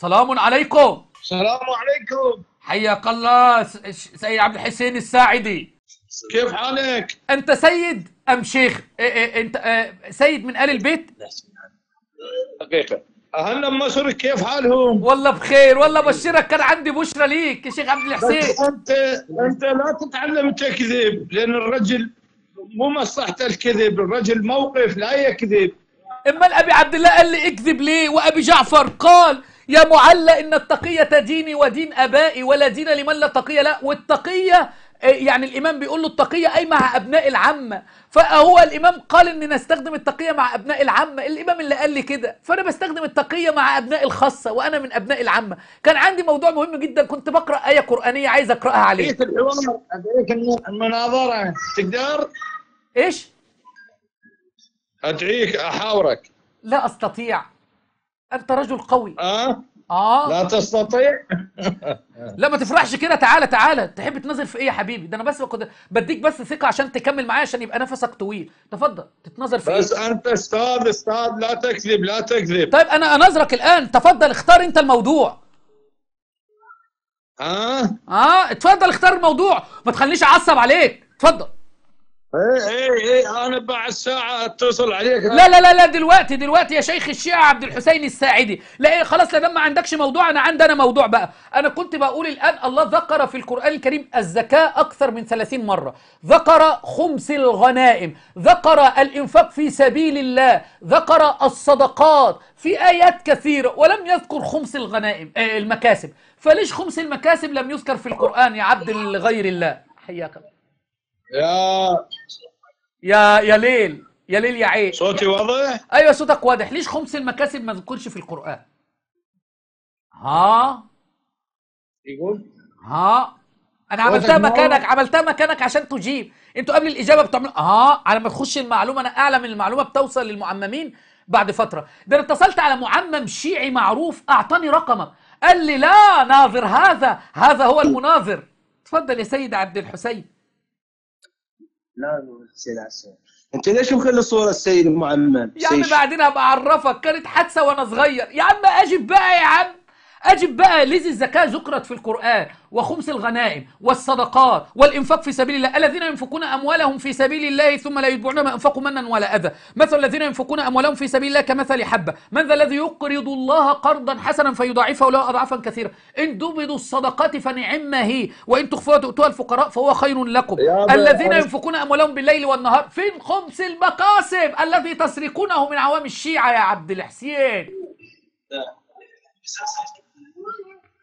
سلام عليكم السلام عليكم حياك الله سيد عبد الحسين الساعدي كيف حالك؟ انت سيد ام شيخ؟ انت سيد من ال البيت؟ دقيقه اهلا مصر كيف حالهم؟ والله بخير والله بشرك كان عندي بشرى ليك يا شيخ عبد الحسين انت انت لا تتعلم تكذب لان الرجل مو مصلحته الكذب الرجل موقف لا يكذب اما ابي عبد الله قال لي اكذب ليه وابي جعفر قال يا معلى إن التقية ديني ودين أبائي ولا دين لمن لا تقية لا والتقية آه، يعني الإمام بيقول له التقية أي مع أبناء العامة فهو الإمام قال ان نستخدم التقية مع أبناء العامة الإمام اللي قال لي كده فأنا بستخدم التقية مع أبناء الخاصة وأنا من أبناء العامة كان عندي موضوع مهم جدا كنت بقرأ آية قرآنية عايز أقرأها عليك ايه الحوار المناظرة تقدر؟ إيش؟ أدعيك أحاورك لا أستطيع انت رجل قوي اه اه لا تستطيع لا ما تفرحش كده تعالى تعالى تحب تنزل في ايه يا حبيبي ده انا بس كنت بديك بس ثقه عشان تكمل معايا عشان يبقى نفسك طويل تفضل تتنظر في إيه؟ بس إيه؟ انت استاذ استاذ لا تكذب لا تكذب طيب انا اناظرك الان تفضل اختار انت الموضوع اه اه اتفضل اختار الموضوع ما تخلينيش اعصب عليك اتفضل ايه ايه ايه انا بعد ساعه اتصل عليك لا لا لا لا دلوقتي دلوقتي يا شيخ الشيعه عبد الحسين الساعدي لا ايه خلاص لا ما عندكش موضوع انا عندي انا موضوع بقى انا كنت بقول الان الله ذكر في القران الكريم الزكاه اكثر من 30 مره ذكر خمس الغنائم ذكر الانفاق في سبيل الله ذكر الصدقات في ايات كثيره ولم يذكر خمس الغنائم آه، المكاسب فليش خمس المكاسب لم يذكر في القران يا عبد الغير الله حياك الله يا يا يا ليل يا ليل يا عين صوتي واضح؟ ايوه صوتك واضح ليش خمس المكاسب ما تذكرش في القرآن؟ ها؟ يقول ها؟ انا عملتها مكانك عملتها مكانك عشان تجيب انتوا قبل الاجابه بتعملوا اه على ما تخش المعلومه انا اعلم ان المعلومه بتوصل للمعممين بعد فتره ده انا اتصلت على معمم شيعي معروف اعطاني رقمه قال لي لا ناظر هذا هذا هو المناظر اتفضل يا سيد عبد الحسين لا سيد عسير انت ليش مخلي الصوره السيد المعمم؟ يا عم بعدين هبقى اعرفك كانت حادثه وانا صغير يا عم اجي بقى يا عم أجب بقى ليز الزكاة ذكرت في القرآن وخمس الغنائم والصدقات والإنفاق في سبيل الله الذين ينفقون أموالهم في سبيل الله ثم لا يتبعون ما أنفقوا منا ولا أذى مثل الذين ينفقون أموالهم في سبيل الله كمثل حبة من ذا الذي يقرض الله قرضا حسنا فيضاعفه له أضعافا كثيرة إن تبدوا الصدقات فنعمة هي وإن تخفوها تؤتوها الفقراء فهو خير لكم الذين ينفقون أموالهم بالليل والنهار فين خمس المقاسم الذي تسرقونه من عوام الشيعة يا عبد الحسين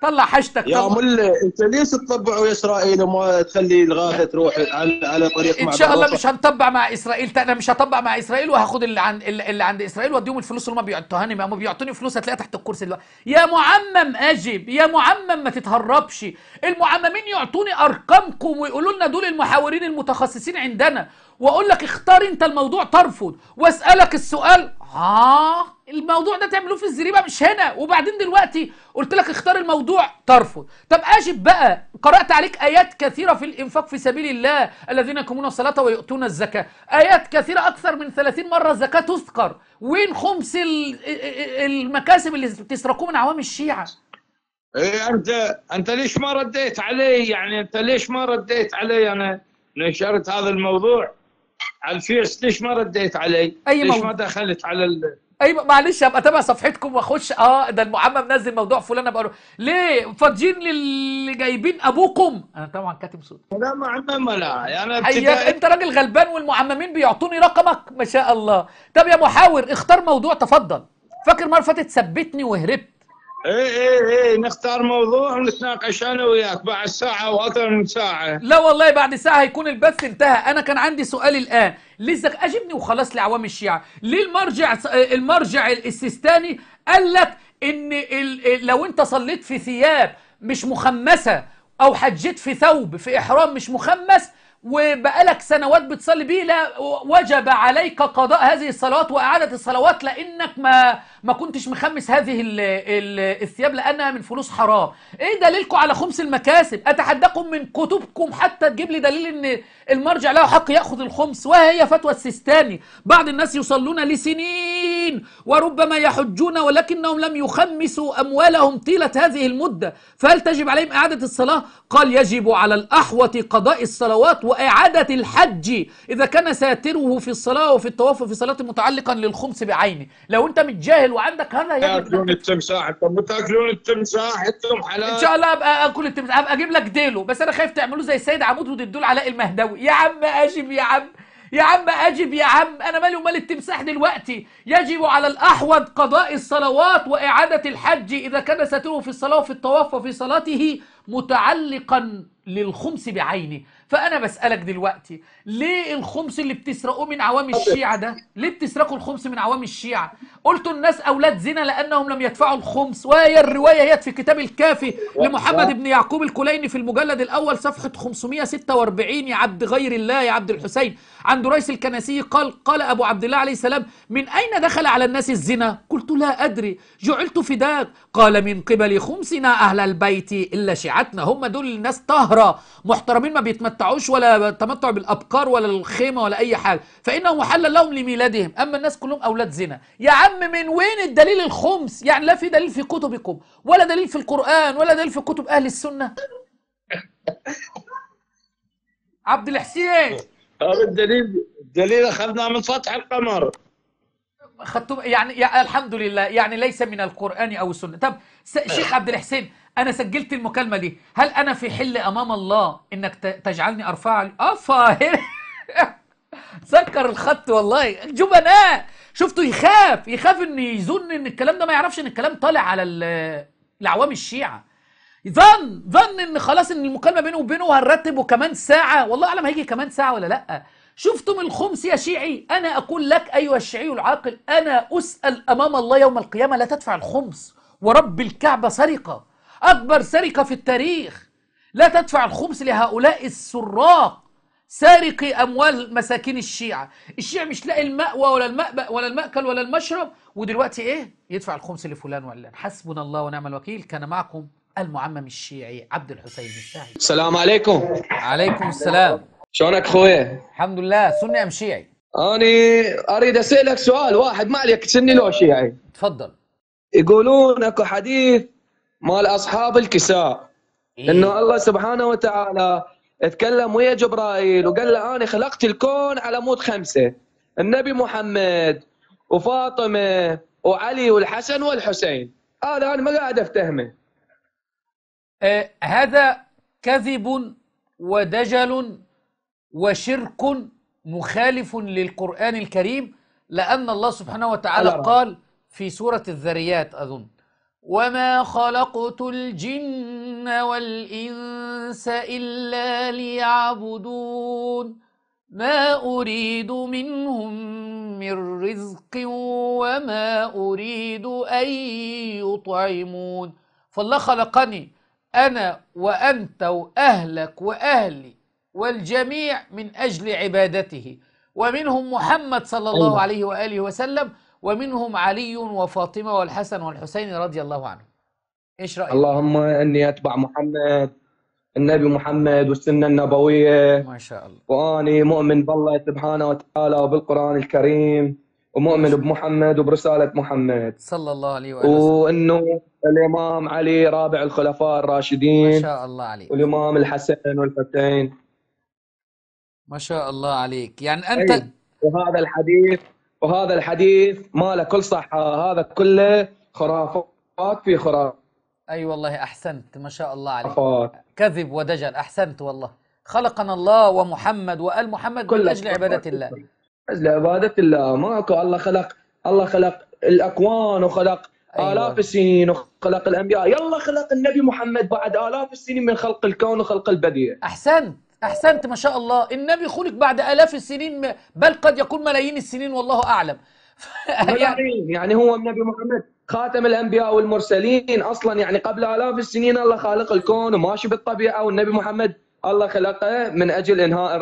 طلع حاجتك يا مل انت ليش تطبع يا اسرائيل وما تخلي الغاثه تروح على, على طريق ان شاء الله مش هنطبع مع اسرائيل انا مش هطبع مع اسرائيل وهاخد اللي عند اللي عند اسرائيل واديهم الفلوس اللي هم بيعطوهاني ما هم بيعطوني فلوس هتلاقيها تحت الكرسي دلوقتي يا معمم اجب يا معمم ما تتهربش المعممين يعطوني ارقامكم ويقولوا لنا دول المحاورين المتخصصين عندنا واقول لك اختار انت الموضوع ترفض واسالك السؤال اه الموضوع ده تعملوه في الزريبه مش هنا وبعدين دلوقتي قلت لك اختار الموضوع ترفض طب اجب بقى قرات عليك ايات كثيره في الانفاق في سبيل الله الذين يقومون الصلاه ويؤتون الزكاه ايات كثيره اكثر من 30 مره الزكاه تذكر وين خمس المكاسب اللي بتسرقوه من عوام الشيعه إيه انت انت ليش ما رديت علي يعني انت ليش ما رديت علي انا نشرت هذا الموضوع على الفيس ليش ما رديت علي؟ أي ليش ما دخلت على ال... اي معلش ابقى اتابع صفحتكم واخش اه ده المعمم منزل موضوع فلان ابقى ليه فاضيين للي جايبين ابوكم انا طبعا كاتب صوت لا معمم لا انا ابتدائي انت راجل غلبان والمعممين بيعطوني رقمك ما شاء الله طب يا محاور اختار موضوع تفضل فاكر مره فاتت ثبتني وهربت ايه ايه ايه نختار موضوع ونتناقش انا وياك بعد ساعه واكثر من ساعه لا والله بعد ساعه هيكون البث انتهى انا كان عندي سؤال الان لسه اجبني وخلاص لعوام الشيعه ليه المرجع المرجع السيستاني قال لك ان لو انت صليت في ثياب مش مخمسه او حجيت في ثوب في احرام مش مخمس وبقالك سنوات بتصلي بيه لا وجب عليك قضاء هذه الصلوات واعاده الصلوات لانك ما ما كنتش مخمس هذه الـ الـ الثياب لانها من فلوس حرام ايه دليلكم على خمس المكاسب اتحداكم من كتبكم حتى تجيب لي دليل ان المرجع له حق ياخذ الخمس وهي فتوى السيستاني بعض الناس يصلون لسنين وربما يحجون ولكنهم لم يخمسوا اموالهم طيله هذه المده فهل تجب عليهم اعاده الصلاه قال يجب على الاحوط قضاء الصلوات واعاده الحج اذا كان ساتره في الصلاه وفي الطواف في صلاه متعلقا للخمس بعينه لو انت متجاهل وعندك هنا يا تاكلون التمساح انتم بتاكلون التمساح انتم حلال ان شاء الله ابقى اكل آه، التمساح ابقى اجيب لك ديله بس انا خايف تعمله زي السيد عمود وتدوه لعلاء المهدوي يا عم اجب يا عم يا عم اجب يا عم انا مالي ومال التمساح دلوقتي يجب على الاحوض قضاء الصلوات واعاده الحج اذا كان ستره في الصلاه وفي الطواف وفي صلاته متعلقا للخمس بعينه فانا بسالك دلوقتي ليه الخمس اللي بتسرقوه من عوام الشيعه ده ليه بتسرقوا الخمس من عوام الشيعه قلتوا الناس اولاد زنا لانهم لم يدفعوا الخمس وهي الروايه هي في كتاب الكافي لمحمد بن يعقوب الكليني في المجلد الاول صفحه 546 يا عبد غير الله يا عبد الحسين عند رئيس الكنسي قال قال ابو عبد الله عليه السلام من اين دخل على الناس الزنا قلت لا ادري جعلت فداك قال من قبل خمسنا اهل البيت الا شيعتنا هم دول الناس طاهره محترمين ما بيتمتعوا يتمتعوش ولا تمتع بالابقار ولا الخيمه ولا اي حاجه فانه محل لهم لميلادهم اما الناس كلهم اولاد زنا يا عم من وين الدليل الخمس يعني لا في دليل في كتبكم ولا دليل في القران ولا دليل في كتب اهل السنه عبد الحسين طب الدليل الدليل اخذناه من سطح القمر خدتم يعني, يعني الحمد لله يعني ليس من القران او السنه طب شيخ عبد الحسين أنا سجلت المكالمة دي هل أنا في حل أمام الله إنك تجعلني أرفع افا آه، سكر الخط والله جبناء شفته يخاف يخاف إن يظن إن الكلام ده ما يعرفش إن الكلام طالع على العوام الشيعة ظن ظن إن خلاص إن المكالمة بينه وبينه هنرتبه كمان ساعة والله أعلم هيجي كمان ساعة ولا لأ شفتم الخمس يا شيعي أنا أقول لك أيها الشيعي العاقل أنا أسأل أمام الله يوم القيامة لا تدفع الخمس ورب الكعبة سرقة أكبر سرقة في التاريخ لا تدفع الخبز لهؤلاء السراق سارقي أموال مساكين الشيعة الشيعة مش لاقي المأوى ولا المأبأ ولا المأكل ولا المشرب ودلوقتي إيه يدفع الخمس لفلان وعلان حسبنا الله ونعم الوكيل كان معكم المعمم الشيعي عبد الحسين الشاهي السلام عليكم عليكم السلام شلونك خويا الحمد لله سني أم شيعي أنا أريد أسألك سؤال واحد ما عليك سني لو شيعي تفضل يقولون اكو حديث مال اصحاب الكساء إيه. انه لانه الله سبحانه وتعالى اتكلم ويا جبرائيل وقال له انا خلقت الكون على مود خمسه النبي محمد وفاطمه وعلي والحسن والحسين هذا آه انا ما قاعد افتهمه إيه، هذا كذب ودجل وشرك مخالف للقران الكريم لان الله سبحانه وتعالى قال في سوره الذريات اظن وما خلقت الجن والإنس إلا ليعبدون ما أريد منهم من رزق وما أريد أن يطعمون فالله خلقني أنا وأنت وأهلك وأهلي والجميع من أجل عبادته ومنهم محمد صلى الله أيوة. عليه وآله وسلم ومنهم علي وفاطمة والحسن والحسين رضي الله عنهم إيش رأيك؟ اللهم إني أتبع محمد النبي محمد والسنة النبوية ما شاء الله وأني مؤمن بالله سبحانه وتعالى وبالقرآن الكريم ومؤمن بمحمد وبرسالة محمد صلى الله عليه وسلم وأنه الإمام علي رابع الخلفاء الراشدين ما شاء الله عليك والإمام الحسن والحسين ما شاء الله عليك يعني أنت أيه. وهذا الحديث وهذا الحديث ما له كل صحة هذا كله خرافات في خرافات أي أيوة والله أحسنت ما شاء الله عليك خرافات. كذب ودجل أحسنت والله خلقنا الله ومحمد وآل محمد من أجل عبادة الله أجل عبادة الله ماكو الله خلق الله خلق الأكوان وخلق أيوة. آلاف السنين وخلق الأنبياء يلا خلق النبي محمد بعد آلاف السنين من خلق الكون وخلق البديع أحسنت أحسنت ما شاء الله النبي خلق بعد آلاف السنين بل قد يكون ملايين السنين والله أعلم يعني, يعني هو النبي محمد خاتم الأنبياء والمرسلين أصلا يعني قبل آلاف السنين الله خالق الكون وماشي بالطبيعة والنبي محمد الله خلقه من أجل إنهاء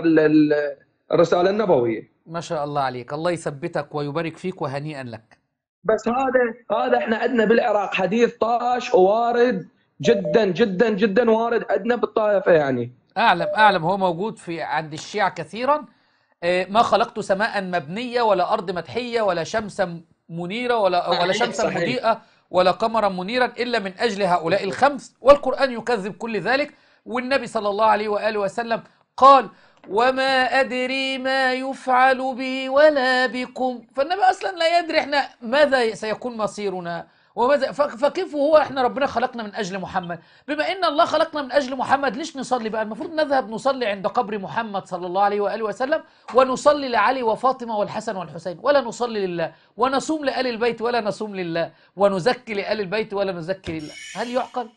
الرسالة النبوية ما شاء الله عليك الله يثبتك ويبارك فيك وهنيئا لك بس هذا هذا احنا عندنا بالعراق حديث طاش ووارد جدا جدا جدا وارد عندنا بالطائفه يعني اعلم اعلم هو موجود في عند الشيعة كثيرا آه، ما خلقت سماء مبنيه ولا ارض مدحيه ولا شمسا منيره ولا ولا شمسا مضيئه ولا قمرا منيرا الا من اجل هؤلاء الخمس والقران يكذب كل ذلك والنبي صلى الله عليه واله وسلم قال وما ادري ما يفعل بي ولا بكم فالنبي اصلا لا يدري احنا ماذا سيكون مصيرنا فكيف هو احنا ربنا خلقنا من اجل محمد بما ان الله خلقنا من اجل محمد ليش نصلي بقى المفروض نذهب نصلي عند قبر محمد صلى الله عليه واله وسلم ونصلي لعلي وفاطمه والحسن والحسين ولا نصلي لله ونصوم لال البيت ولا نصوم لله ونزكي لال البيت ولا نزكي لله هل يعقل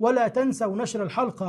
ولا تنسوا نشر الحلقه